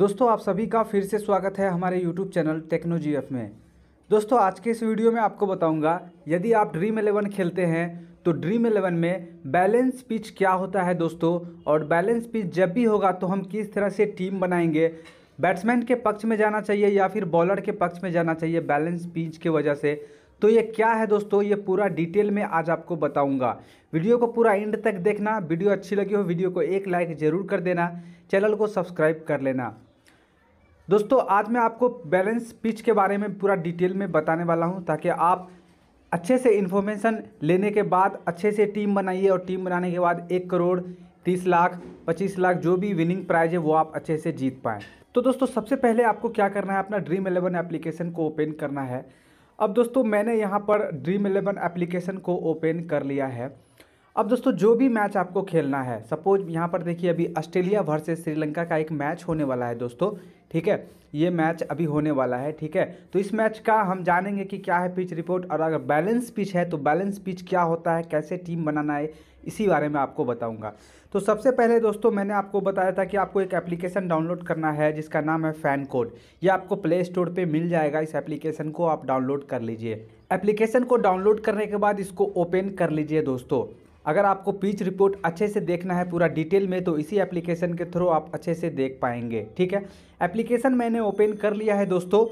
दोस्तों आप सभी का फिर से स्वागत है हमारे यूट्यूब चैनल टेक्नोजी एफ में दोस्तों आज के इस वीडियो में आपको बताऊंगा यदि आप ड्रीम एलेवन खेलते हैं तो ड्रीम एलेवन में बैलेंस पिच क्या होता है दोस्तों और बैलेंस पिच जब भी होगा तो हम किस तरह से टीम बनाएंगे बैट्समैन के पक्ष में जाना चाहिए या फिर बॉलर के पक्ष में जाना चाहिए बैलेंस पिच की वजह से तो ये क्या है दोस्तों ये पूरा डिटेल में आज आपको बताऊंगा वीडियो को पूरा एंड तक देखना वीडियो अच्छी लगी हो वीडियो को एक लाइक ज़रूर कर देना चैनल को सब्सक्राइब कर लेना दोस्तों आज मैं आपको बैलेंस पिच के बारे में पूरा डिटेल में बताने वाला हूँ ताकि आप अच्छे से इन्फॉर्मेशन लेने के बाद अच्छे से टीम बनाइए और टीम बनाने के बाद एक करोड़ तीस लाख पच्चीस लाख जो भी विनिंग प्राइज है वो आप अच्छे से जीत पाएँ तो दोस्तों सबसे पहले आपको क्या करना है अपना ड्रीम एलेवन एप्लीकेशन को ओपन करना है अब दोस्तों मैंने यहाँ पर ड्रीम इलेवन एप्लीकेशन को ओपन कर लिया है अब दोस्तों जो भी मैच आपको खेलना है सपोज यहाँ पर देखिए अभी ऑस्ट्रेलिया वर्सेज श्रीलंका का एक मैच होने वाला है दोस्तों ठीक है ये मैच अभी होने वाला है ठीक है तो इस मैच का हम जानेंगे कि क्या है पिच रिपोर्ट और अगर बैलेंस पिच है तो बैलेंस पिच क्या होता है कैसे टीम बनाना है इसी बारे में आपको बताऊंगा तो सबसे पहले दोस्तों मैंने आपको बताया था कि आपको एक एप्लीकेशन डाउनलोड करना है जिसका नाम है फ़ैन कोड ये आपको प्ले स्टोर पर मिल जाएगा इस एप्लीकेशन को आप डाउनलोड कर लीजिए एप्लीकेशन को डाउनलोड करने के बाद इसको ओपन कर लीजिए दोस्तों अगर आपको पिच रिपोर्ट अच्छे से देखना है पूरा डिटेल में तो इसी एप्लीकेशन के थ्रू आप अच्छे से देख पाएंगे ठीक है एप्लीकेशन मैंने ओपन कर लिया है दोस्तों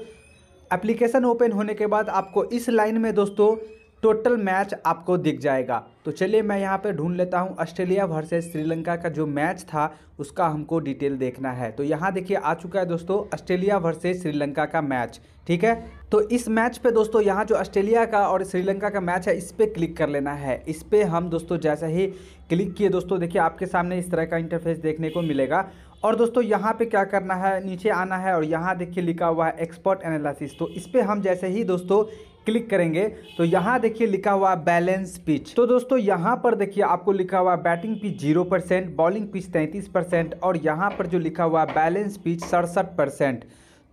एप्लीकेशन ओपन होने के बाद आपको इस लाइन में दोस्तों टोटल मैच आपको दिख जाएगा तो चलिए मैं यहाँ पे ढूंढ लेता हूँ ऑस्ट्रेलिया वर्सेज श्रीलंका का जो मैच था उसका हमको डिटेल देखना है तो यहाँ देखिए आ चुका है दोस्तों ऑस्ट्रेलिया वर्सेज श्रीलंका का मैच ठीक है तो इस मैच पे दोस्तों यहाँ जो ऑस्ट्रेलिया का और श्रीलंका का मैच है इस पर क्लिक कर लेना है इस पर हम दोस्तों जैसे ही क्लिक किए दोस्तों देखिए आपके सामने इस तरह का इंटरफेस देखने को मिलेगा और दोस्तों यहाँ पे क्या करना है नीचे आना है और यहाँ देखिए लिखा हुआ है एक्सपर्ट एनालिसिस तो इस पर हम जैसे ही दोस्तों क्लिक करेंगे तो यहाँ देखिए लिखा हुआ बैलेंस पिच तो दोस्तों यहाँ पर देखिए आपको लिखा हुआ batting pitch zero percent bowling pitch तैंतीस परसेंट और यहाँ पर जो लिखा हुआ बैलेंस पिच सड़सठ परसेंट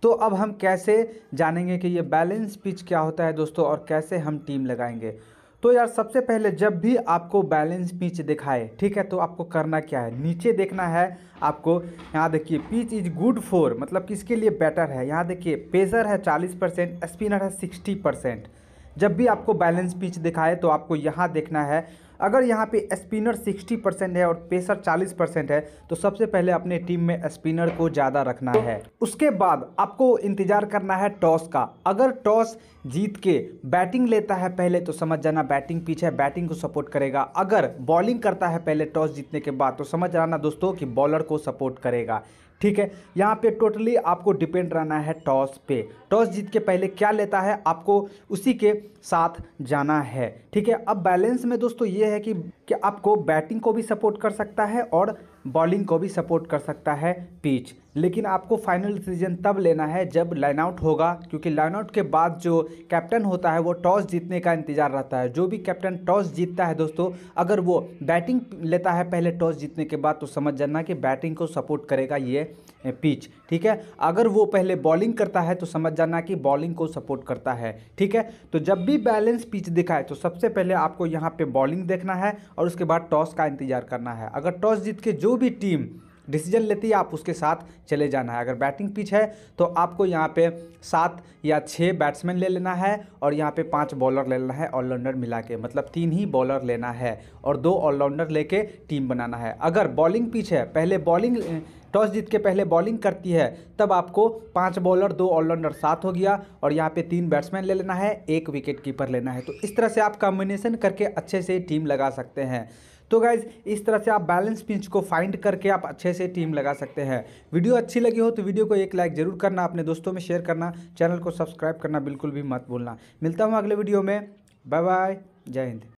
तो अब हम कैसे जानेंगे कि ये बैलेंस पिच क्या होता है दोस्तों और कैसे हम टीम लगाएंगे तो यार सबसे पहले जब भी आपको बैलेंस पिच दिखाए ठीक है तो आपको करना क्या है नीचे देखना है आपको यहाँ देखिए पिच इज गुड फॉर मतलब किसके लिए बेटर है यहाँ देखिए पेजर है 40 परसेंट स्पिनर है 60 परसेंट जब भी आपको बैलेंस पिच दिखाए तो आपको यहाँ देखना है अगर यहाँ पे स्पिनर 60 परसेंट है और पेसर 40 परसेंट है तो सबसे पहले अपने टीम में स्पिनर को ज़्यादा रखना है उसके बाद आपको इंतज़ार करना है टॉस का अगर टॉस जीत के बैटिंग लेता है पहले तो समझ जाना बैटिंग पीछे है बैटिंग को सपोर्ट करेगा अगर बॉलिंग करता है पहले टॉस जीतने के बाद तो समझ जाना दोस्तों कि बॉलर को सपोर्ट करेगा ठीक है यहाँ पे टोटली आपको डिपेंड रहना है टॉस पे टॉस जीत के पहले क्या लेता है आपको उसी के साथ जाना है ठीक है अब बैलेंस में दोस्तों ये है कि, कि आपको बैटिंग को भी सपोर्ट कर सकता है और बॉलिंग को भी सपोर्ट कर सकता है पिच लेकिन आपको फाइनल डिसीजन तब लेना है जब लाइन आउट होगा क्योंकि लाइन आउट के बाद जो कैप्टन होता है वो टॉस जीतने का इंतजार रहता है जो भी कैप्टन टॉस जीतता है दोस्तों अगर वो बैटिंग लेता है पहले टॉस जीतने के बाद तो समझ जाना कि बैटिंग को सपोर्ट करेगा ये पिच ठीक है अगर वो पहले बॉलिंग करता है तो समझ जाना कि बॉलिंग को सपोर्ट करता है ठीक है तो जब भी बैलेंस पिच दिखाए तो सबसे पहले आपको यहाँ पे बॉलिंग देखना है और उसके बाद टॉस का इंतजार करना है अगर टॉस जीत के जो भी टीम डिसीजन लेती है आप उसके साथ चले जाना है अगर बैटिंग पिच है तो आपको यहाँ पे सात या छः बैट्समैन ले लेना है और यहाँ पे पांच बॉलर ले लेना है ऑलराउंडर मिला के मतलब तीन ही बॉलर लेना है और दो ऑलराउंडर लेके टीम बनाना है अगर बॉलिंग पिच है पहले बॉलिंग टॉस जीत के पहले बॉलिंग करती है तब आपको पांच बॉलर दो ऑलराउंडर सात हो गया और यहाँ पे तीन बैट्समैन ले लेना है एक विकेट कीपर लेना है तो इस तरह से आप कॉम्बिनेशन करके अच्छे से टीम लगा सकते हैं तो गाइज इस तरह से आप बैलेंस पिंच को फाइंड करके आप अच्छे से टीम लगा सकते हैं वीडियो अच्छी लगी हो तो वीडियो को एक लाइक जरूर करना अपने दोस्तों में शेयर करना चैनल को सब्सक्राइब करना बिल्कुल भी मत भूलना मिलता हूँ अगले वीडियो में बाय बाय जय हिंद